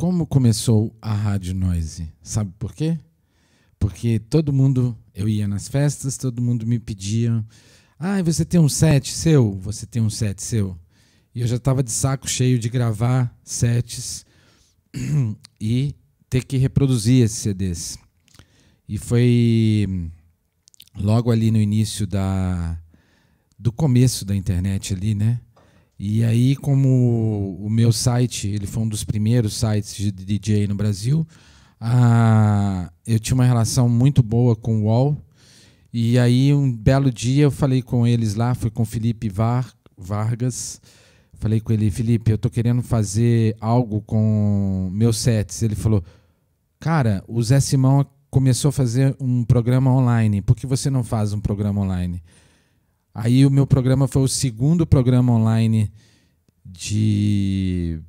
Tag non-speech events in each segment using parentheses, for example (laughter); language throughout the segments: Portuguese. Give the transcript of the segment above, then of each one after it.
como começou a Rádio Noise? Sabe por quê? Porque todo mundo, eu ia nas festas, todo mundo me pedia: ah, você tem um set seu? Você tem um set seu? E eu já estava de saco cheio de gravar sets (clears throat) e ter que reproduzir esses CDs. E foi logo ali no início da do começo da internet ali, né? E aí, como o meu site, ele foi um dos primeiros sites de DJ no Brasil, ah, eu tinha uma relação muito boa com o UOL. E aí, um belo dia, eu falei com eles lá, foi com o Felipe Var Vargas. Falei com ele, Felipe, eu tô querendo fazer algo com meus sets. Ele falou, cara, o Zé Simão começou a fazer um programa online. Por que você não faz um programa online? Aí o meu programa foi o segundo programa online de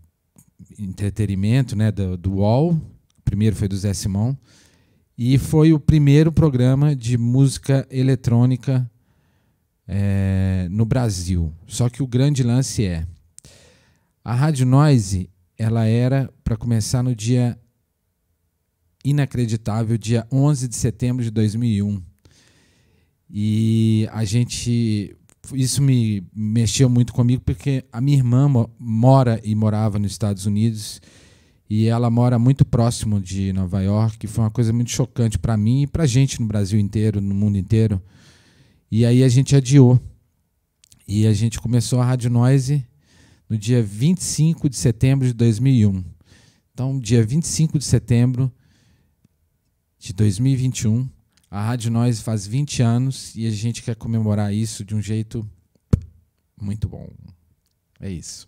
entretenimento né, do, do UOL. O primeiro foi do Zé Simão. E foi o primeiro programa de música eletrônica é, no Brasil. Só que o grande lance é. A Rádio Noise ela era para começar no dia inacreditável, dia 11 de setembro de 2001. E a gente. Isso me mexeu muito comigo, porque a minha irmã mora e morava nos Estados Unidos e ela mora muito próximo de Nova York, que foi uma coisa muito chocante para mim e para gente no Brasil inteiro, no mundo inteiro. E aí a gente adiou. E a gente começou a Rádio Noise no dia 25 de setembro de 2001. Então, dia 25 de setembro de 2021, a Rádio Nós faz 20 anos e a gente quer comemorar isso de um jeito muito bom. É isso.